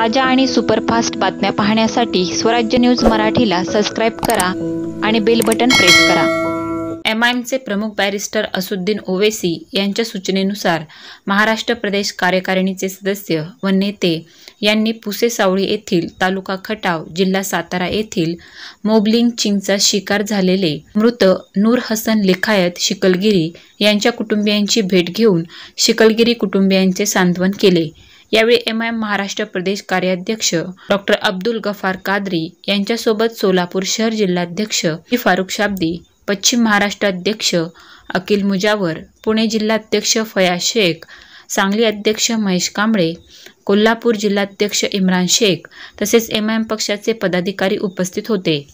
ताज्या आणि सुपरफास्ट बातम्या पाहण्यासाठी स्वराज्य न्यूज मराठीला सबस्क्राईब करा आणि बेल बटन प्रेस करा एम एमचे प्रमुख बॅरिस्टर असुद्दीन ओवेसी यांच्या सूचनेनुसार महाराष्ट्र प्रदेश कार्यकारिणीचे सदस्य व नेते यांनी पुसे सावळी येथील तालुका खटाव जिल्हा सातारा येथील मोबलिंग चिंगचा शिकार झालेले मृत नूर हसन लिखायत शिकलगिरी यांच्या कुटुंबियांची भेट घेऊन शिकलगिरी कुटुंबियांचे सांत्वन केले यावेळी एम आय महाराष्ट्र प्रदेश कार्याध्यक्ष डॉक्टर अब्दुल गफार कादरी यांच्यासोबत सोलापूर शहर जिल्हाध्यक्ष फारुख शाब्दी पश्चिम महाराष्ट्राध्यक्ष अकिल मुजावर पुणे जिल्हाध्यक्ष फया शेख सांगली अध्यक्ष महेश कांबळे कोल्हापूर जिल्हाध्यक्ष इम्रान शेख तसेच एम आय एम पक्षाचे पदाधिकारी उपस्थित होते